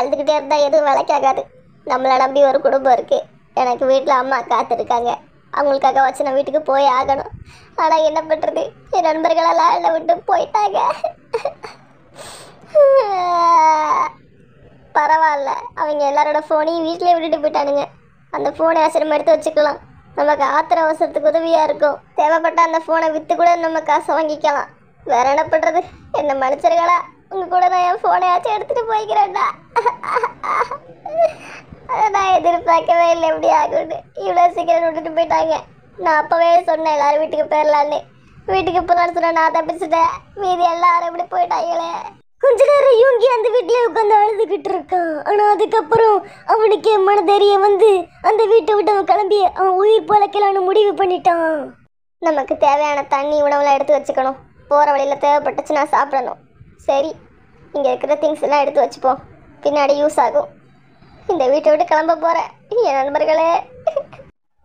அழுதுகிட்டே இருந்தால் எதுவும் விளக்காகாது நம்மளை நம்பி ஒரு குடும்பம் இருக்குது எனக்கு வீட்டில் அம்மா காத்திருக்காங்க அவங்களுக்காக வச்சு நான் வீட்டுக்கு போய் ஆகணும் ஆனால் என்ன பண்ணுறது என் நண்பர்களெல்லாம் என்னை விட்டு போயிட்டாங்க பரவாயில்ல அவங்க எல்லாரோட ஃபோனையும் வீட்டிலே விட்டுட்டு போயிட்டானுங்க அந்த ஃபோனை அவசரமாக எடுத்து வச்சுக்கலாம் நமக்கு ஆத்திர அவசரத்துக்கு உதவியாக இருக்கும் தேவைப்பட்ட அந்த ஃபோனை விற்று கூட நம்ம காசை வாங்கிக்கலாம் வேற என்ன பண்ணுறது என்ன மனுஷர்களா உங்கள் கூட நான் என் ஃபோனையாச்சும் எடுத்துட்டு போய்க்கிறேன்டா நான் எதிர்பார்க்கவே இல்லை எப்படி ஆகுன்னு இவ்வளோ சீக்கிரம் விட்டுட்டு போயிட்டாங்க நான் அப்போவே சொன்னேன் எல்லாரும் வீட்டுக்கு போயிடலான்னு வீட்டுக்கு போகிறான்னு சொன்னேன் நான் தப்பிச்சிட்டேன் மீதி எல்லாரும் எப்படி போயிட்டாங்களே கொஞ்ச நேரம் யூங்கி அந்த வீட்டிலே உட்காந்து அழுதுகிட்டு இருக்கான் ஆனால் அதுக்கப்புறம் அவனுக்கு மனதைரியம் வந்து அந்த வீட்டை விட்டு அவன் கிளம்பி அவன் உயிர் பழக்கலான்னு முடிவு பண்ணிட்டான் நமக்கு தேவையான தண்ணி உணவுலாம் எடுத்து வச்சுக்கணும் போகிற வழியில் தேவைப்பட்டுச்சு நான் சாப்பிடணும் சரி இங்கே இருக்கிற திங்ஸ் எல்லாம் எடுத்து வச்சுப்போம் பின்னாடி யூஸ் ஆகும் இந்த வீட்டை விட்டு கிளம்ப போகிறேன் என் நண்பர்களே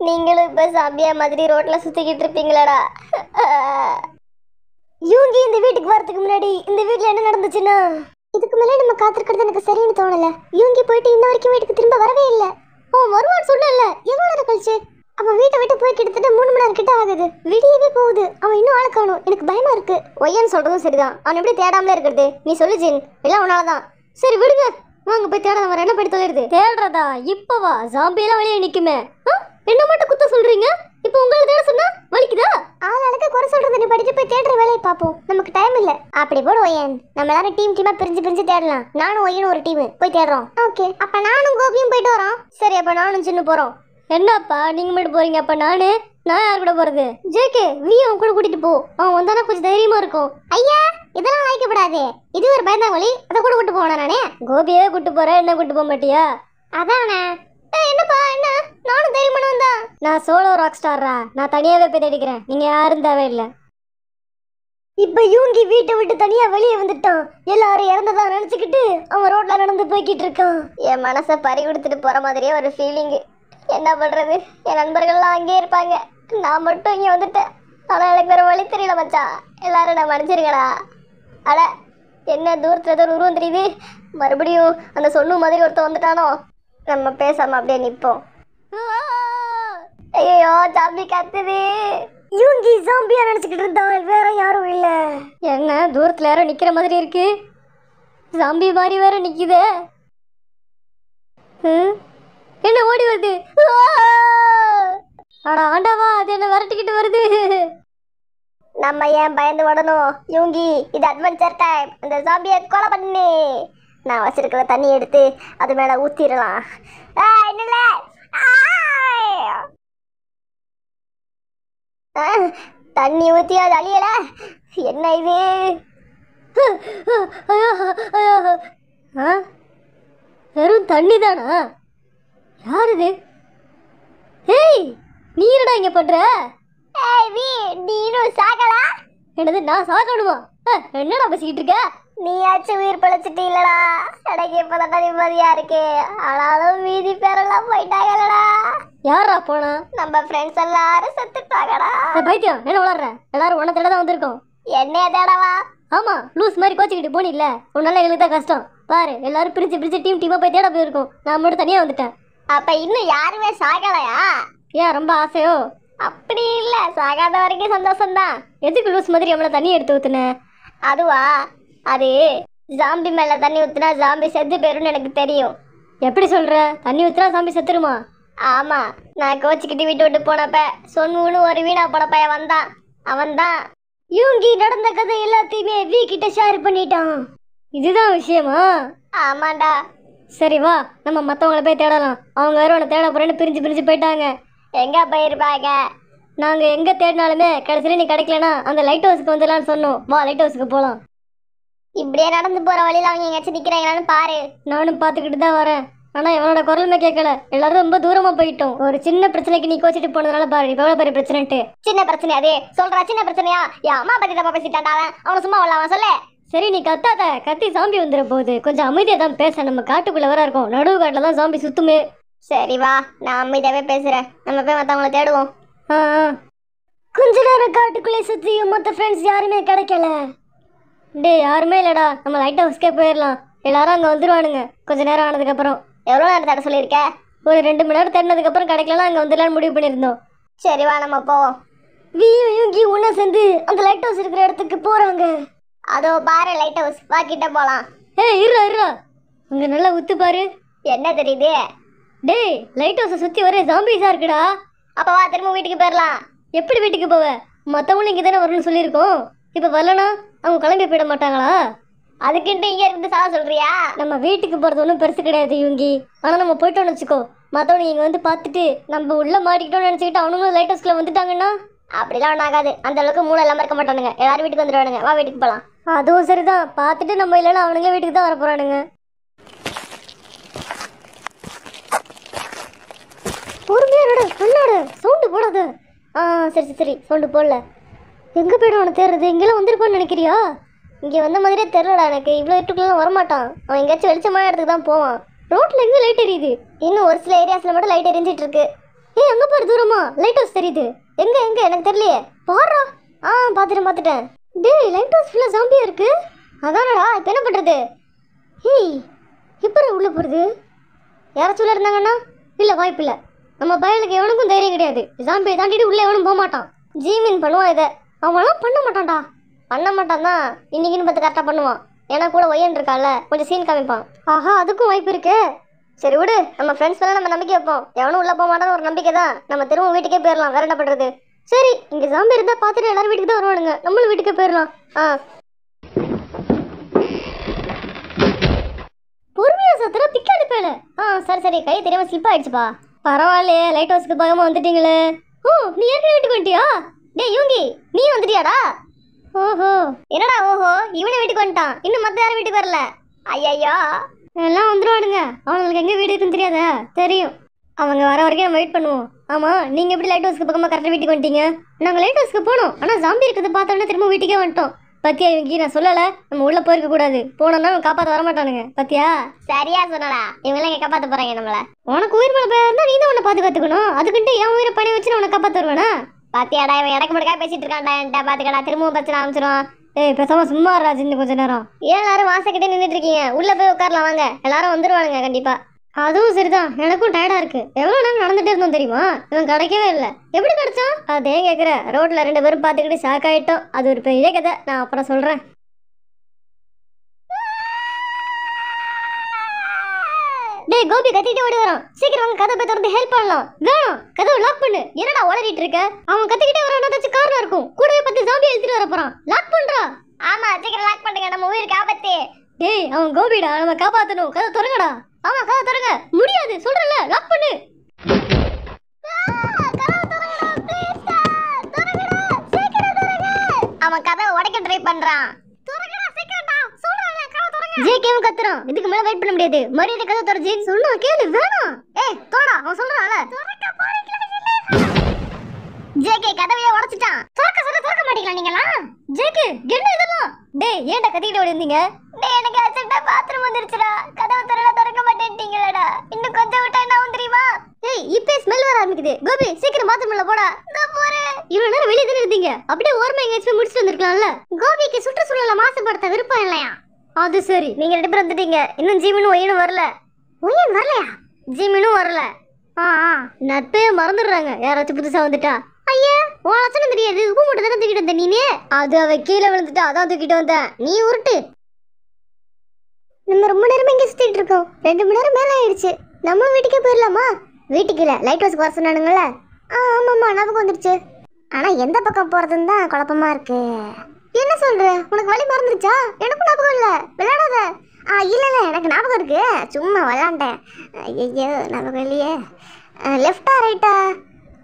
நீங்களும் இப்போ சாம்பியா மாதிரி ரோட்டில் சுற்றிக்கிட்டு இருப்பீங்களாடா இவங்க இந்த வீட்டுக்கு வரதுக்கு முன்னாடி இந்த வீட்டில் என்ன நடந்துச்சுன்னா இதுக்கு மேலே நம்ம காத்திருக்கிறது எனக்கு சரின்னு தோணலை இவங்க போயிட்டு இன்ன வரைக்கும் வீட்டுக்கு திரும்ப வரவே இல்லை ஓ வருவான்னு சொன்னல எவ்வளோ நேரம் கழிச்சு அவன் வீட்டை விட்டு போய் கிட்டத்தட்ட மூணு மணி நேரம் கிட்ட ஆகுது விடியவே போகுது அவன் இன்னும் ஆளை காணும் எனக்கு பயமா இருக்கு ஒய்யன்னு சொல்றதும் சரிதான் அவன் எப்படி தேடாமலே இருக்கிறது நீ சொல்லு ஜீன் எல்லாம் உன்னாலதான் சரி விடுங்க வாங்க போய் தேட வர என்ன படி தேடுது தேடுறதா இப்பவா ஜாம்பியெல்லாம் வெளியே நிக்குமே என்ன மட்டும் குத்த சொல்றீங்க இப்போ உங்களுக்கு தேட சொன்னா வலிக்குதா ஆள் அழகா குறை சொல்றது நீ படிச்சு போய் தேடுற வேலையை பார்ப்போம் நமக்கு டைம் இல்ல அப்படி போடு ஒயன் நம்ம எல்லாரும் டீம் டீமா பிரிஞ்சு பிரிஞ்சு தேடலாம் நானும் ஒயனும் ஒரு டீம் போய் தேடுறோம் ஓகே அப்ப நானும் கோபியும் போயிட்டு வரோம் சரி அப்ப நானும் சின்ன போறோம் என்னப்பா நீங்க மட்டும் போறீங்க அப்ப நானு நான் யார் கூட போறது ஜேகே நீ அவன் கூட கூட்டிட்டு போ அவன் வந்தானா கொஞ்சம் தைரியமா இருக்கும் ஐயா இதெல்லாம் வாய்க்கப்படாது இது ஒரு பயந்தாங்கொழி அதை கூட கூட்டு போவேன் நானே கோபியே கூட்டு போற என்ன கூட்டு போக மாட்டியா அதானே என்னப்பா என்ன நானும் தைரியமான வந்தா நான் சோலோ ராக் ஸ்டாரா நான் தனியாவே போய் தேடிக்கிறேன் நீங்க யாரும் தேவையில்லை இப்ப யூங்கி வீட்டை விட்டு தனியா வெளியே வந்துட்டான் எல்லாரும் இறந்ததா நினைச்சுக்கிட்டு அவன் ரோட்ல நடந்து போய்கிட்டு இருக்கான் என் மனசை பறி கொடுத்துட்டு போற மாதிரியே ஒரு ஃபீலிங்கு என்ன பண்ணுறது என் நண்பர்கள்லாம் அங்கேயே இருப்பாங்க நான் மட்டும் இங்கே வந்துட்டேன் ஆனால் எனக்கு வேறு வழி தெரியல மச்சான் எல்லாரும் நான் மன்னிச்சிருக்கடா அட என்ன தூரத்தில் ஏதோ ஒரு உருவம் தெரியுது மறுபடியும் அந்த சொன்ன மாதிரி ஒருத்தர் வந்துட்டானோ நம்ம பேசாமல் அப்படியே நிற்போம் ஐயோ ஜாம்பி கத்துது இவங்க ஜாம்பியா நினச்சிக்கிட்டு இருந்தாங்க வேற யாரும் இல்லை என்ன தூரத்தில் யாரும் நிற்கிற மாதிரி இருக்கு ஜாம்பி மாதிரி வேற நிற்குதே ம் என்ன ஓடி வருது ஆனா ஆண்டாவா அது என்ன விரட்டிக்கிட்டு வருது நம்ம ஏன் பயந்து ஓடணும் யூங்கி இது அட்வென்ச்சர் டைம் இந்த ஜாம்பியை கொலை பண்ணி நான் வச்சிருக்கிற தண்ணி எடுத்து அது மேலே ஊற்றிடலாம் தண்ணி ஊற்றி அது அழியல என்ன இது வெறும் தண்ணி தானா யார் இது ஏய் நீ என்னடா இங்கே பண்ணுற ஏய் வீ நீனும் சாகலா என்னது நான் சாகணுமா என்னடா பேசிக்கிட்டு இருக்க நீயாச்சும் உயிர் பழச்சிட்டீங்களா எனக்கு இப்பதான் நிம்மதியா இருக்கு ஆனாலும் மீதி பேரெல்லாம் போயிட்டாங்கலடா யாரா போனா நம்ம ஃப்ரெண்ட்ஸ் எல்லாரும் செத்துட்டாங்கடா பைத்தியம் என்ன விளாடுற எல்லாரும் உன தான் வந்திருக்கோம் என்னைய தேடவா ஆமா லூஸ் மாதிரி கோச்சிக்கிட்டு போனில்ல உன்னால எங்களுக்கு தான் கஷ்டம் பாரு எல்லாரும் பிரிச்சு பிரிச்சு டீம் டீமா போய் தேட போயிருக்கோம் நான் மட்டும் தனியா வந்துட்டேன் அப்ப இன்னும் யாருமே சாகலையா ஏன் ரொம்ப ஆசையோ அப்படி இல்ல சாகாத வரைக்கும் சந்தோஷம்தான் எதுக்கு லூஸ் மாதிரி எவ்வளவு தண்ணி எடுத்து ஊத்துன அதுவா அது ஜாம்பி மேல தண்ணி ஊத்துனா ஜாம்பி செத்து போயிரும்னு எனக்கு தெரியும் எப்படி சொல்ற தண்ணி ஊத்துனா ஜாம்பி செத்துருமா ஆமா நான் கோச்சிக்கிட்டு விட்டு விட்டு போனப்ப சொன்னு ஒரு வீணா போன பையன் வந்தான் அவன் தான் யூங்கி நடந்த கதை எல்லாத்தையுமே வீ கிட்ட ஷேர் பண்ணிட்டான் இதுதான் விஷயமா ஆமாண்டா சரி வா நம்ம மற்றவங்கள போய் தேடலாம் அவங்க வேறு உன்னை தேட போகிறேன்னு பிரிஞ்சு பிரிஞ்சு போயிட்டாங்க எங்கே போயிருப்பாங்க நாங்கள் எங்கே தேடினாலுமே கடைசியில் நீ கிடைக்கலனா அந்த லைட் ஹவுஸ்க்கு வந்துடலான்னு சொன்னோம் வா லைட் ஹவுஸ்க்கு போகலாம் இப்படியே நடந்து போகிற வழியில் அவங்க எங்கேயாச்சும் நிற்கிறாங்களான்னு பாரு நானும் பார்த்துக்கிட்டு தான் வரேன் ஆனால் இவனோட குரலுமே கேட்கல எல்லாரும் ரொம்ப தூரமாக போயிட்டோம் ஒரு சின்ன பிரச்சனைக்கு நீ கோச்சிட்டு போனதுனால பாரு இப்போ எவ்வளோ பெரிய பிரச்சனைட்டு சின்ன பிரச்சனை அதே சொல்கிறா சின்ன பிரச்சனையா என் அம்மா பற்றி தப்பா பேசிட்டான் அவனை சும்மா அவன் சொல்ல சரி நீ கத்தாத கத்தி சாம்பி வந்துடும் போது கொஞ்சம் அமைதியாக தான் பேச நம்ம காட்டுக்குள்ளே வர இருக்கோம் நடுவு காட்டில் தான் சாம்பி சுத்துமே சரி வா நான் அமைதியாகவே பேசுகிறேன் நம்ம போய் மற்றவங்கள தேடுவோம் ஆ கொஞ்ச நேரம் காட்டுக்குள்ளே சுத்தி மற்ற ஃப்ரெண்ட்ஸ் யாருமே கிடைக்கல டே யாருமே இல்லைடா நம்ம லைட் ஹவுஸ்க்கே போயிடலாம் எல்லாரும் அங்கே வந்துருவானுங்க கொஞ்ச நேரம் ஆனதுக்கப்புறம் எவ்வளவு நேரம் தேட சொல்லியிருக்கேன் ஒரு ரெண்டு மணி நேரம் அப்புறம் கிடைக்கலாம் அங்கே வந்துடலான்னு முடிவு பண்ணியிருந்தோம் சரி வா நம்ம போவோம் வீயும் கி ஒன்றா சேர்ந்து அந்த லைட் ஹவுஸ் இருக்கிற இடத்துக்கு போகிறாங்க அதோ பாரு லைட் ஹவுஸ் வாக்கிட்ட போலாம் ஏய் இரு இரு அங்க நல்லா உத்து பாரு என்ன தெரியுது டேய் லைட் ஹவுஸை சுத்தி ஒரே ஜாம்பிஸா இருக்குடா அப்ப வா திரும்ப வீட்டுக்கு போயிடலாம் எப்படி வீட்டுக்கு போவ மத்தவங்க இங்க தானே வரணும்னு சொல்லியிருக்கோம் இப்ப வரலனா அவங்க கிளம்பி போயிட மாட்டாங்களா அதுக்கிட்ட இங்க இருந்து சாவ சொல்றியா நம்ம வீட்டுக்கு போகிறது ஒன்றும் பெருசு கிடையாது இவங்கி ஆனா நம்ம போயிட்டோம்னு வச்சுக்கோ மத்தவங்க இங்கே வந்து பார்த்துட்டு நம்ம உள்ளே மாட்டிக்கிட்டோம்னு நினச்சிக்கிட்டு அவனுங்களும் லைட் ஹவுஸ்ல வந்துட்டாங்கன்னா அப்படிலாம் ஒன்றும் ஆகாது அந்த அளவுக்கு மூளை எல்லாம் இருக்க மாட்டானுங்க எல்லாரும் வீட்டுக்கு வந்துடுவானுங்க வா வீட்டுக்கு போகலாம் அதுவும் சரிதான் பார்த்துட்டு நம்ம இல்லைன்னா அவனுங்க வீட்டுக்கு தான் வர போகிறானுங்க பொறுமையாக நடு கண்ணாடு சவுண்டு போடாது ஆ சரி சரி சரி சவுண்டு போடல எங்கே போய்டும் அவனை தேர்றது இங்கெல்லாம் வந்திருப்பான்னு நினைக்கிறியா இங்கே வந்த மாதிரியே தெரிலடா எனக்கு இவ்வளோ இருட்டுக்குள்ளே வரமாட்டான் அவன் எங்கேயாச்சும் வெளிச்சமான இடத்துக்கு தான் போவான் ரோட்டில் எங்கே லைட் எரியுது இன்னும் ஒரு சில ஏரியாஸில் மட்டும் லைட் எரிஞ்சிட்டு இருக்கு ஏ எங்கே பாரு தூரமா லைட் ஹவுஸ் தெரியுது எங்கே எங்கே எனக்கு தெரியலையே பாடுறா ஆ பார்த்துட்டேன் பார்த்துட்டேன் டேய் லைட் ஹவுஸ் ஃபுல்லாக ஜாம்பியாக இருக்கு அதானடா இப்போ என்ன பண்ணுறது ஹேய் இப்போ உள்ளே போகிறது யாராச்சும் உள்ள இருந்தாங்கன்னா இல்லை வாய்ப்பில்லை நம்ம பயலுக்கு எவனுக்கும் தைரியம் கிடையாது ஜாம்பியை தாண்டிட்டு உள்ளே எவனும் போக மாட்டான் ஜீமின் பண்ணுவான் இதை அவனெல்லாம் பண்ண மாட்டான்டா பண்ண மாட்டான் தான் இன்னைக்குன்னு பார்த்து கரெக்டாக பண்ணுவான் ஏன்னா கூட ஒய்யன் இருக்கால கொஞ்சம் சீன் காமிப்பான் ஆஹா அதுக்கும் வாய்ப்பு இருக்கு சரி விடு நம்ம ஃப்ரெண்ட்ஸ் எல்லாம் நம்ம நம்பிக்கை வைப்போம் எவனும் உள்ளே போக மாட்டான்னு ஒரு நம்பிக்கை தான் நம்ம திரும்ப வீட்டுக்கே போயிடலாம் வேற என்ன பண்ணுறது சரி இங்கே சாம்பி இருந்தால் பார்த்துட்டு எல்லாரும் வீட்டுக்கு தான் வருவானுங்க நம்மளும் வீட்டுக்கு போயிடலாம் ஆ பொறுமையா சத்துற பிக்காடி போயில ஆ சரி சரி கை தெரியாமல் ஸ்லிப் ஆயிடுச்சுப்பா பரவாயில்லையே லைட் ஹவுஸ்க்கு பகமாக வந்துட்டீங்களே ஓ நீ ஏற்க வீட்டுக்கு வந்துட்டியா டே யூங்கி நீ வந்துட்டியாடா ஓஹோ என்னடா ஓஹோ இவனை வீட்டுக்கு வந்துட்டான் இன்னும் மற்ற யாரும் வீட்டுக்கு வரல ஐயா எல்லாம் வந்துருவானுங்க அவங்களுக்கு எங்கே வீடு இருக்குன்னு தெரியாதா தெரியும் அவங்க வர வரைக்கும் நம்ம வெயிட் பண்ணுவோம் ஆமாம் நீங்கள் எப்படி லைட் ஹவுஸ்க்கு பக்கமா கரெக்டா வீட்டுக்கு வந்துட்டீங்க நாங்கள் லைட் ஹவுஸ்க்கு போனோம் ஆனால் ஜாம்பி இருக்கிறது பார்த்தோன்னே திரும்ப வீட்டுக்கே வந்துட்டோம் பத்தியா இவங்க நான் சொல்லலை நம்ம உள்ளே போயிருக்க கூடாது போனோம்னா அவன் காப்பாற்ற வரமாட்டானுங்க பத்தியா சரியா சொன்னடா இவங்களாம் இங்கே காப்பாத்த போறாங்க நம்மள உனக்கு உயிர் மேலே இருந்தால் நீ தான் உன்னை பார்த்து கற்றுக்கணும் அதுக்குன்ட்டு என் உயிரை பணி வச்சு உனக்கு உன்னை காப்பாற்றுவேனா பாத்தியாடா இவன் இடக்கு மட்டும் பேசிட்டு இருக்கான்டா பாத்துக்கடா திரும்பவும் பிரச்சனை ஆரம்பிச்சிடும் ஏய் பேசாம சும்மா ராஜ் இன்னும் கொஞ்ச நேரம் ஏன் எல்லாரும் வாசக்கிட்டே நின்றுட்டு இருக்கீங்க உள்ள போய் உட்காரலாம் வாங்க எல்லாரும் வந்துருவானுங்க கண்டிப்பா அதுவும் சரிதான் எனக்கும் டயர்டாக இருக்கு எவ்வளோ நேரம் நடந்துகிட்டே இருந்தோம் தெரியுமா இவன் கிடைக்கவே இல்லை எப்படி கிடைச்சான் அதே கேக்குற ரோட்டில் ரெண்டு பேரும் பார்த்துக்கிட்டு ஷாக் ஆகிட்டோம் அது ஒரு பெரிய கதை நான் அப்புறம் சொல்கிறேன் டேய் கோபி கத்திட்டு ஓடி வரோம் சீக்கிரம் அவங்க கதை போய் திறந்து ஹெல்ப் பண்ணலாம் வேணும் கதவு லாக் பண்ணு என்னடா ஓடிட்டு இருக்க அவன் கத்திக்கிட்டே வரான் ஏதாச்சும் காரணம் இருக்கும் கூடவே பத்து ஜாம்பி எழுத்துட்டு வர போறான் லாக் பண்றா ஆமா சீக்கிரம் லாக் பண்ணுங்க நம்ம உயிருக்கு ஆபத்து டேய் அவன் கோபிடா நம்ம காப்பாத்தணும் கதை திறங்கடா ஆமா கதவை திறங்க முடியாது சொல்றல லாக் பண்ணு அவன் கதவை உடைக்க ட்ரை பண்றான் ஜே ஜேகேவும் கத்துறோம் இதுக்கு மேல வெயிட் பண்ண முடியாது மரியாதை கதை தொடர்ச்சி சொல்லுவோம் கேளு வேணாம் ஏய் தோடா அவன் சொல்றான்ல ஜேகே கதவையே உடைச்சிட்டான் திறக்க சொல்ல திறக்க மாட்டீங்களா நீங்களா ஜேகே என்ன இதெல்லாம் டேய் ஏன்டா கத்திக்கிட்டு ஓடி இருந்தீங்க டேய் எனக்கு அர்ஜென்ட்டா பாத்ரூம் வந்துருச்சுடா கதவை திறல இல்லடா இன்னும் கொஞ்சம் விட்டா என்ன ஆகும் தெரியுமா ஏய் இப்பே ஸ்மெல் வர ஆரம்பிக்குது கோபி சீக்கிரம் பாத்ரூம்ல போடா நான் போறேன் இவ்வளவு நேரம் வெளியே தானே இருந்தீங்க அப்படியே ஓரமா எங்கேயாச்சும் முடிச்சுட்டு வந்திருக்கலாம்ல கோபிக்கு சுற்றுச்சூழலை மாசுபடுத்த விருப்பம் இல்லையா அது சரி நீங்க ரெண்டு பேரும் வந்துட்டீங்க இன்னும் ஜீவனும் ஒயனும் வரல ஒயன் வரலையா ஜிமினும் வரல ஆ நட்பே மறந்துடுறாங்க யாராச்சும் புதுசா வந்துட்டா ஐயா உன் லட்சணம் தெரியாது உப்பு மட்டும் தானே தூக்கிட்டு வந்த நீனே அது அவ கீழே விழுந்துட்டா அதான் தூக்கிட்டு வந்தேன் நீ உருட்டு நம்ம ரொம்ப நேரமாக இங்கே சுற்றிட்டு இருக்கோம் ரெண்டு மணி நேரம் மேலே ஆயிடுச்சு நம்மளும் வீட்டுக்கே போயிடலாமா வீட்டுக்கு இல்லை லைட் ஹவுஸ் வர சொன்னானுங்களே ஆ ஆமாம்மா ஞாபகம் வந்துடுச்சு ஆனால் எந்த பக்கம் போகிறதுன்னு தான் குழப்பமாக இருக்கு என்ன சொல்கிற உனக்கு வழி மறந்துருச்சா எனக்கும் ஞாபகம் இல்லை விளையாடாத ஆ இல்லை இல்லை எனக்கு ஞாபகம் இருக்கு சும்மா விளாண்டேன் ஐயோ ஞாபகம் இல்லையே லெஃப்டா ரைட்டா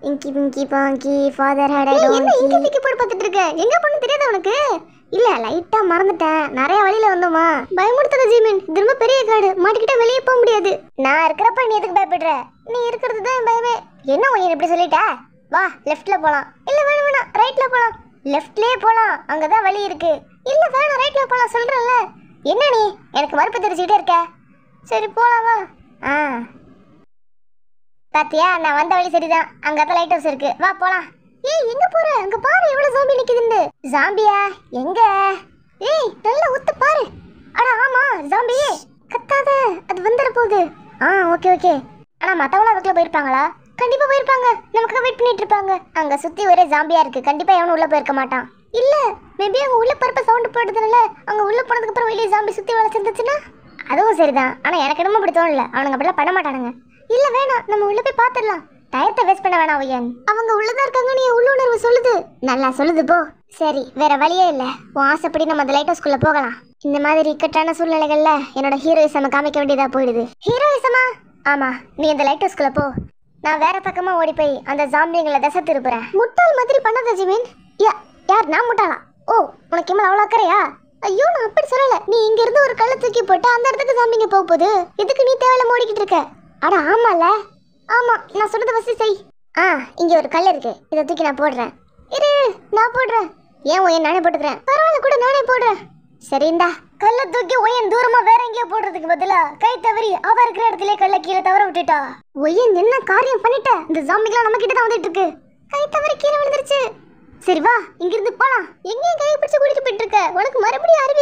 இங்கி பிங்கி பாங்கி ஃபாதர் ஹேட் என்ன இங்கி பிங்கி போட்டு பார்த்துட்டு இருக்க எங்கே பொண்ணு தெரியாத உனக்கு இல்ல லைட்டா மறந்துட்டேன் நிறைய வழியில வந்தோமா பயமுடுத்தாத ஜீமன் திரும்ப பெரிய காடு மாட்டிக்கிட்ட வெளியே போக முடியாது நான் இருக்கிறப்ப நீ எதுக்கு பயப்படுற நீ இருக்கிறது தான் பயமே என்ன உன் இப்படி சொல்லிட்ட வா லெஃப்ட்ல போலாம் இல்ல வேணாம் வேணாம் ரைட்ல போலாம் லெஃப்ட்லயே போலாம் அங்கதான் வழி இருக்கு இல்ல வேணாம் ரைட்ல போலாம் சொல்றல என்ன நீ எனக்கு மறுப்பு தெரிஞ்சுக்கிட்டே இருக்க சரி போலாம் வா ஆ பாத்தியா நான் வந்த வழி சரிதான் அங்கதான் லைட் ஹவுஸ் இருக்கு வா போலாம் ஏய் எங்க போற அங்க பாரு எவ்வளவு ஜாம்பி நிக்குதுன்னு ஜாம்பியா எங்க ஏய் நல்லா ஒத்து பாரு அட ஆமா ஜாம்பி கத்தாத அது வந்துட போகுது ஆ ஓகே ஓகே ஆனா மத்தவங்களும் அதுக்குள்ள போயிருப்பாங்களா கண்டிப்பா போயிருப்பாங்க நமக்கு வெயிட் பண்ணிட்டு இருப்பாங்க அங்க சுத்தி ஒரே ஜாம்பியா இருக்கு கண்டிப்பா எவனும் உள்ள போயிருக்க மாட்டான் இல்ல மேபி அவங்க உள்ள போறப்ப சவுண்ட் போட்டதுனால அவங்க உள்ள போனதுக்கு அப்புறம் வெளியே ஜாம்பி சுத்தி வேலை செஞ்சுச்சுன்னா அதுவும் சரிதான் ஆனா எனக்கு என்னமோ அப்படி தோணல அவனுங்க அப்படிலாம் பண்ண மாட்டானுங்க இல்ல வேணாம் நம்ம உள்ள போய் பாத்துடலாம் டயத்தை வேஸ்ட் பண்ண வேணாம் ஓயன் அவங்க உள்ளதா இருக்காங்க நீ உள்ளுணர்வு சொல்லுது நல்லா சொல்லுது போ சரி வேற வழியே இல்லை உன் ஆசைப்படி நம்ம அந்த லைட் ஹவுஸ்குள்ள போகலாம் இந்த மாதிரி இக்கட்டான சூழ்நிலைகள்ல என்னோட ஹீரோயிசம் காமிக்க வேண்டியதா போயிடுது ஹீரோயிசமா ஆமா நீ அந்த லைட் ஹவுஸ்குள்ள போ நான் வேற பக்கமா ஓடி போய் அந்த ஜாம்பியங்களை தசை திருப்புறேன் முட்டாள் மாதிரி பண்ணாத யா யார் நான் முட்டாளா ஓ உனக்கு இம்மல் அவ்வளோ அக்கறையா ஐயோ நான் அப்படி சொல்லல நீ இங்க இருந்து ஒரு கல்லை தூக்கி போட்டு அந்த இடத்துக்கு ஜாம்பிங்க போக போகுது இதுக்கு நீ தேவையில்ல மோடிக்கிட்டு இருக்க அட ஆமால ஆமா நான் சொன்னது ஃபர்ஸ்ட் செய் ஆ இங்க ஒரு கல் இருக்கு இதை தூக்கி நான் போடுறேன் இரு நான் போடுறேன் ஏன் ஒயன் நானே போட்டுக்கிறேன் பரவாயில்ல கூட நானே போடுறேன் சரிந்தா இந்தா கல்லை தூக்கி ஒயன் தூரமா வேற எங்கேயோ போடுறதுக்கு பதிலா கை தவறி அவ இருக்கிற இடத்துல கல்லை கீழே தவற விட்டுட்டா ஒயன் என்ன காரியம் பண்ணிட்ட இந்த ஜாம்பிக்கெல்லாம் நம்ம கிட்ட தான் வந்துட்டு இருக்கு கை தவறி கீழே விழுந்துருச்சு சரி வா இங்கிருந்து போலாம் எங்கேயும் கை பிடிச்சு கூட்டிட்டு போயிட்டு இருக்க உனக்கு மறுபடியும் அறிவு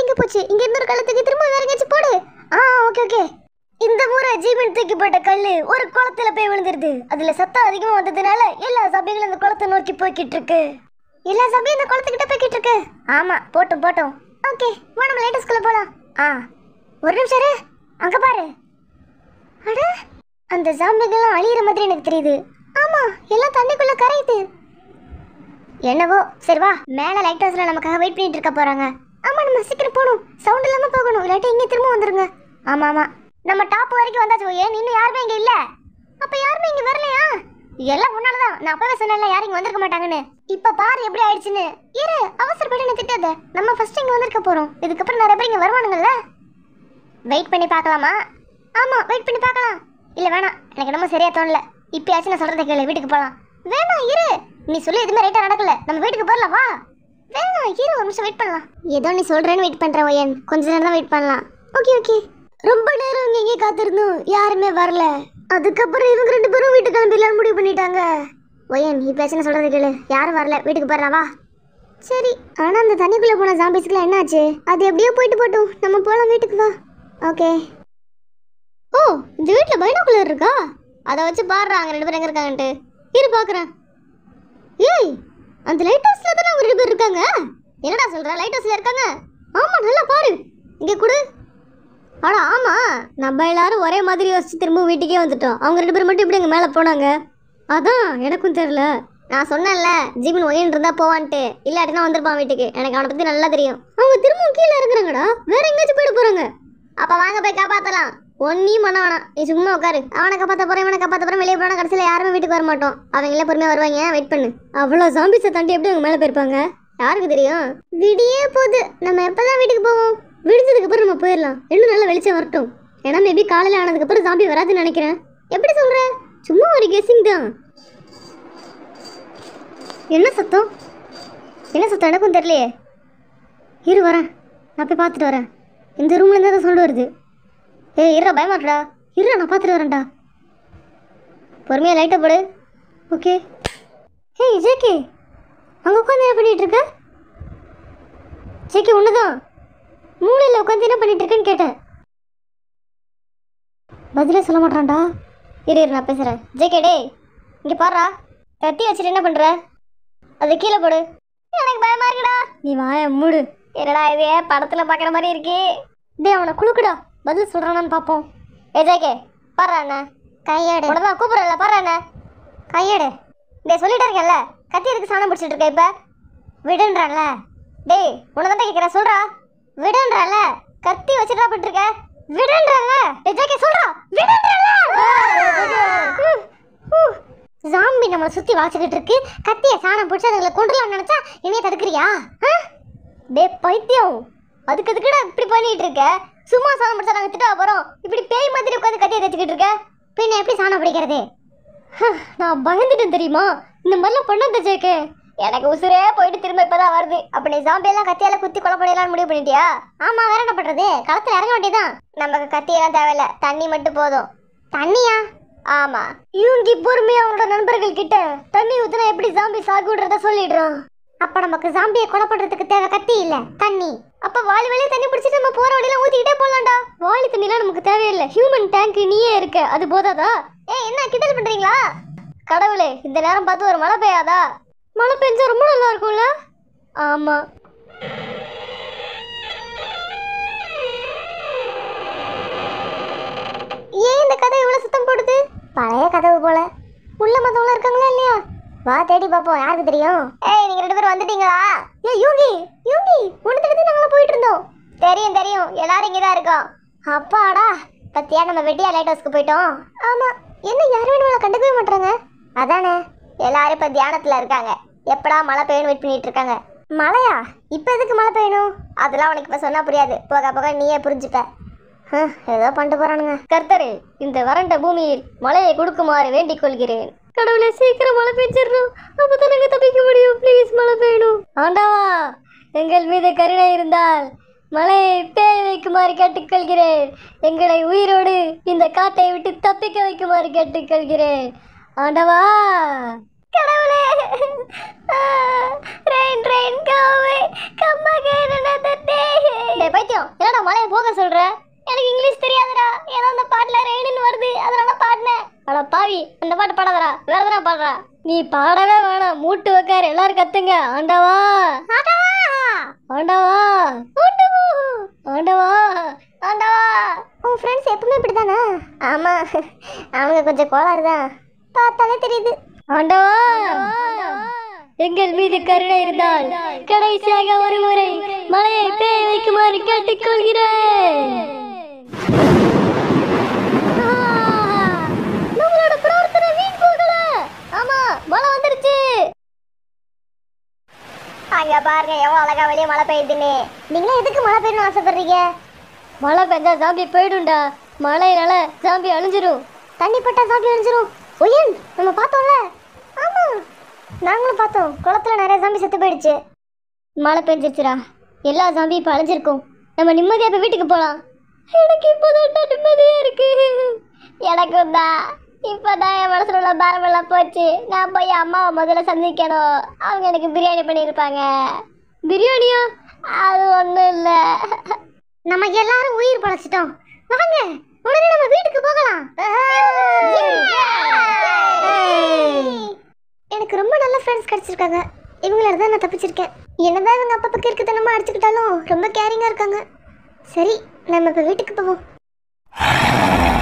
தூக்கி போட்ட கல் ஒரு குளத்துல போய் விழுந்துருது அதுல சத்தம் அதிகமா வந்ததுனால எல்லா சபைகளும் அந்த குளத்தை நோக்கி போய்கிட்டு இருக்கு எல்லா சபையும் இந்த குளத்துக்கிட்ட போய்கிட்டு இருக்கு ஆமா போட்டோம் போட்டோம் ஓகே வா நம்ம லேட்டஸ்ட்குள்ள போலாம் ஆ ஒரு நிமிஷம் அங்க பாரு அட அந்த சாம்பிகள்லாம் அழியிற மாதிரி எனக்கு தெரியுது ஆமா எல்லாம் தண்ணிக்குள்ள கரையுது என்னவோ சரி வா மேல லைட் ஹவுஸ்ல நமக்காக வெயிட் பண்ணிட்டு இருக்க போறாங்க ஆமா நம்ம சீக்கிரம் போகணும் சவுண்ட் இல்லாம போகணும் இல்லாட்டி இங்க திரும்ப வந்துருங்க ஆமா ஆமா நம்ம டாப் வரைக்கும் வந்தாச்சு ஏன் இன்னும் யாருமே இங்கே இல்லை அப்போ யாருமே இங்கே வரலையா எல்லாம் முன்னால தான் நான் அப்பவே சொன்னேன்ல யாரும் இங்கே வந்திருக்க மாட்டாங்கன்னு இப்போ பாரு எப்படி ஆயிடுச்சுன்னு இரு அவசரப்பட்டு திட்டாத நம்ம ஃபர்ஸ்ட் இங்கே வந்திருக்க போகிறோம் இதுக்கப்புறம் நிறைய பேர் இங்கே வருவானுங்கள்ல வெயிட் பண்ணி பார்க்கலாமா ஆமாம் வெயிட் பண்ணி பார்க்கலாம் இல்லை வேணாம் எனக்கு என்னமோ சரியாக தோணல ஆச்சு நான் சொல்கிறத கேளு வீட்டுக்கு போகலாம் வேணாம் இரு நீ சொல்லி எதுவுமே ரைட்டாக நடக்கல நம்ம வீட்டுக்கு போயிடலாம் வா வேணாம் இரு ஒரு நிமிஷம் வெயிட் பண்ணலாம் ஏதோ நீ சொல்கிறேன்னு வெயிட் பண்ணுறேன் ஓயன் கொஞ்ச நேரம் தான் வெயிட் பண்ணலாம் ஓகே ஓகே ரொம்ப நேரம் அங்கே இங்கே காத்திருந்தோம் யாருமே வரல அதுக்கப்புறம் இவங்க ரெண்டு பேரும் வீட்டுக்கு கிளம்பிடலாம் முடிவு பண்ணிட்டாங்க ஒயன் நீ பேசுன சொல்கிறது கேளு யாரும் வரல வீட்டுக்கு போயிடலாம் சரி ஆனால் அந்த தண்ணிக்குள்ளே போன ஜாம்பிஸ்க்குலாம் என்னாச்சு அது எப்படியோ போயிட்டு போட்டோம் நம்ம போகலாம் வீட்டுக்கு வா ஓகே ஓ இந்த வீட்டில் பைனாக்குலர் இருக்கா அதை வச்சு பாடுறாங்க ரெண்டு பேரும் எங்கே இருக்காங்கன்ட்டு இரு பார்க்குறேன் ஏய் அந்த லைட் ஹவுஸில் தானே அவங்க ரெண்டு பேர் இருக்காங்க என்னடா சொல்கிற லைட் ஹவுஸில் இருக்காங்க ஆமாம் நல்லா பாரு இங்கே கொடு ஆனால் ஆமாம் நம்ம எல்லாரும் ஒரே மாதிரி யோசிச்சு திரும்ப வீட்டுக்கே வந்துட்டோம் அவங்க ரெண்டு பேர் மட்டும் இப்படி எங்கள் மேலே போனாங்க அதான் எனக்கும் தெரில நான் சொன்னேன்ல ஜீவன் ஒயின் இருந்தா போவான்ட்டு இல்லாட்டினா வந்திருப்பான் வீட்டுக்கு எனக்கு அவனை பற்றி நல்லா தெரியும் அவங்க திரும்பவும் கீழே இருக்கிறாங்கடா வேற எங்கேயாச்சும் போயிட போகிறாங்க அப்போ வாங்க போய் காப்பாற்றலாம் ஒன்றையும் பண்ண வேணாம் நீ சும்மா உட்காரு அவனை காப்பாற்ற போகிறேன் இவனை காப்பாற்ற போகிறேன் வெளியே போனால் கடைசியில் யாருமே வீட்டுக்கு வர மாட்டோம் அவங்களே பொறுமையாக வருவாங்க வெயிட் பண்ணு அவ்வளோ சாம்பிஸை தாண்டி எப்படி அவங்க மேலே போயிருப்பாங்க யாருக்கு தெரியும் விடியே போகுது நம்ம எப்போ வீட்டுக்கு போவோம் விடிஞ்சதுக்கப்புறம் நம்ம போயிடலாம் இன்னும் நல்லா வெளிச்சம் வரட்டும் ஏன்னா மேபி காலையில் ஆனதுக்கப்புறம் சாம்பி வராதுன்னு நினைக்கிறேன் எப்படி சொல்ற சும்மா ஒரு கெஸிங் தான் என்ன சத்தம் என்ன சத்தம் எனக்கும் தெரியலையே இரு வரேன் நான் போய் பார்த்துட்டு வரேன் இந்த ரூம்லேருந்து தான் சொல்லிட்டு வருது ஏ இருடா பயமாட்டா இருடா நான் பார்த்துட்டு வரேன்டா பொறுமையாக லைட்டை போடு ஓகே ஹே ஜேகே அங்கே உட்காந்து என்ன இருக்க ஜேகே ஒன்று தான் மூளையில் உட்காந்து என்ன பண்ணிட்டு இருக்கேன்னு கேட்டேன் பதிலே சொல்ல மாட்டான்டா இரு இரு நான் பேசுகிறேன் ஜே கேடே இங்கே பாடுறா கத்தி வச்சுட்டு என்ன பண்ணுற அது கீழே போடு எனக்கு பயமா இருக்குடா நீ வாய மூடு என்னடா இது படத்தில் பார்க்குற மாதிரி இருக்கு டே அவனை குழுக்குடா பதில் சொல்கிறானான்னு பார்ப்போம் ஏ ஜேகே பாரு அண்ணா கையாடு உடம்பா கூப்பிட்றல பாரு அண்ணா கையாடு டே சொல்லிட்டு இருக்கேன்ல கத்தி எதுக்கு சாணம் பிடிச்சிட்டு இருக்க இப்போ விடுன்றான்ல டேய் உனதான் தான் கேட்குறேன் சொல்கிறா விடுன்றல கத்தி வச்சுட்டா பட்டிருக்க விடுன்றல நிஜாக்கே சொல்றா விடுன்றல ஜாம்பி நம்மளை சுத்தி வாச்சுக்கிட்டு இருக்கு கத்திய சாணம் பிடிச்சி அதுங்களை கொண்டுலாம்னு நினைச்சா என்னைய தடுக்கிறியா டே பைத்தியம் அதுக்கு அதுக்குடா இப்படி பண்ணிட்டு இருக்க சும்மா சாணம் பிடிச்சா நாங்கள் திட்டா போறோம் இப்படி பேய் மாதிரி உட்காந்து கத்தியை தச்சுக்கிட்டு இருக்க பின்ன எப்படி சாணம் பிடிக்கிறது நான் பயந்துட்டேன் தெரியுமா இந்த மாதிரிலாம் பண்ண தச்சிருக்கேன் எனக்கு உசுரே போயிட்டு திரும்ப இப்பதான் வருது அப்ப நீ ஜாம்பி எல்லாம் கத்தியால குத்தி கொலை பண்ணிடலாம் முடிவு பண்ணிட்டியா ஆமா வேற என்ன பண்றது களத்துல இறங்க வேண்டியதான் நமக்கு கத்தியெல்லாம் தேவையில்ல தண்ணி மட்டும் போதும் தண்ணியா ஆமா இவங்க பொறுமையா அவனோட நண்பர்கள் கிட்ட தண்ணி ஊத்துனா எப்படி ஜாம்பி சாகுன்றத சொல்லிடுறான் அப்ப நமக்கு ஜாம்பியை கொலை பண்றதுக்கு தேவை கத்தி இல்ல தண்ணி அப்ப வாலி வழியா தண்ணி பிடிச்சிட்டு நம்ம போற வழியில ஊத்திக்கிட்டே போலாம்டா வாலி தண்ணிலாம் நமக்கு தேவையில்லை ஹியூமன் டேங்க் நீயே இருக்க அது போதாதா ஏ என்ன கிண்டல் பண்றீங்களா கடவுளே இந்த நேரம் பார்த்து ஒரு மழை பெய்யாதா மழை பெஞ்சா ரொம்ப நல்லா இருக்கும்ல ஆமாம் ஏன் இந்த கதை இவ்வளோ சுத்தம் போடுது பழைய கதவு போல உள்ள மதம் இருக்காங்களா இல்லையா வா தேடி பாப்போம் யாருக்கு தெரியும் ஏய் நீங்க ரெண்டு பேரும் வந்துட்டீங்களா ஏ யூகி யூகி உன்னை தேடி நாங்களா போயிட்டு இருந்தோம் தெரியும் தெரியும் எல்லாரும் இங்கே தான் இருக்கோம் அப்பாடா பத்தியா நம்ம வெட்டியா லைட் ஹவுஸ்க்கு போயிட்டோம் ஆமா என்ன யாரும் நம்மளை கண்டுக்கவே மாட்டாங்க அதானே எல்லாரும் இப்ப தியானத்தில் இருக்காங்க எப்படா மழை பெய்யணும் வெயிட் பண்ணிட்டு இருக்காங்க மழையா இப்போ எதுக்கு மழை பெய்யணும் அதெல்லாம் உனக்கு இப்போ சொன்னால் புரியாது போக போக நீயே புரிஞ்சுப்ப ஏதோ பண்ணிட்டு போறானுங்க கர்த்தரே இந்த வறண்ட பூமியில் மழையை கொடுக்குமாறு வேண்டிக் கொள்கிறேன் கடவுளை சீக்கிரம் மழை பெய்ச்சிடணும் அப்போ தான் தப்பிக்க முடியும் ப்ளீஸ் மழை பெய்யணும் ஆண்டாவா எங்கள் மீது கருணை இருந்தால் மழையை பேய வைக்குமாறு கேட்டுக்கொள்கிறேன் எங்களை உயிரோடு இந்த காட்டை விட்டு தப்பிக்க வைக்குமாறு கேட்டுக்கொள்கிறேன் ஆண்டவா கடவுளே ரெயின் ரெயின் கவுமே கம்மா கேனடே டேய் பைத்தியம் என்னடா மலைய போக சொல்ற எனக்கு இங்கிலீஷ் தெரியாதுடா ஏதோ அந்த பாட்டுல ரெயின்னு வருது அதனால பாடினேன் அட பாவி அந்த பாட்டு பாடாதடா வேற எதனா பாடுறா நீ பாடவே வேணாம் மூட்டு வைக்கார் எல்லாரும் கத்துங்க ஆண்டவா ஆண்டவா ஆண்டவா ஆண்டவா உன் ஃப்ரெண்ட்ஸ் எப்பவுமே இப்படி ஆமா அவங்க கொஞ்சம் கோளாறு தான் பார்த்தாலே தெரியுது ஆண்டவா எங்கள் மீது கருணை இருந்தால் கடைசியாக ஒரு முறை மலையை பேய வைக்குமாறு கேட்டுக்கொள்கிறேன் அங்க பாருங்க எவ்வளவு அழகா வெளியே மழை பெய்யுதுன்னு நீங்க எதுக்கு மழை பெய்யணும்னு ஆசைப்படுறீங்க மழை பெஞ்சா சாம்பி போயிடும்டா மழையினால சாம்பி அழிஞ்சிரும் தண்ணி பட்டா சாம்பி அழிஞ்சிரும் நம்ம பார்த்தோம்ல நாங்களும் பார்த்தோம் குளத்தில் நிறைய சாமி செத்து போயிடுச்சு மழை பெஞ்சிருச்சுரா எல்லா சாம்பியும் இப்போ அழைஞ்சிருக்கும் நம்ம நிம்மதியாக இப்போ வீட்டுக்கு போகலாம் எனக்கு இப்போதான் நிம்மதியாக இருக்கு எனக்கும் தான் இப்போதான் என் மனசில் உள்ள பாரமெல்லாம் போச்சு நான் போய் அம்மாவை முதல்ல சந்திக்கணும் அவங்க எனக்கு பிரியாணி பண்ணியிருப்பாங்க பிரியாணியா அது ஒன்றும் இல்லை நம்ம எல்லாரும் உயிர் பழச்சிட்டோம் வாங்க உடனே நம்ம வீட்டுக்கு போகலாம் எனக்கு ரொம்ப நல்ல ஃப்ரெண்ட்ஸ் கிடச்சிருக்காங்க இவங்களால தான் நான் தப்பிச்சிருக்கேன் என்னதான் இவங்க அப்பா பக்கம் இருக்குதனமா அடிச்சுக்கிட்டாலும் ரொம்ப கேரிங்காக இருக்காங்க சரி நம்ம இப்போ வீட்டுக்கு போவோம்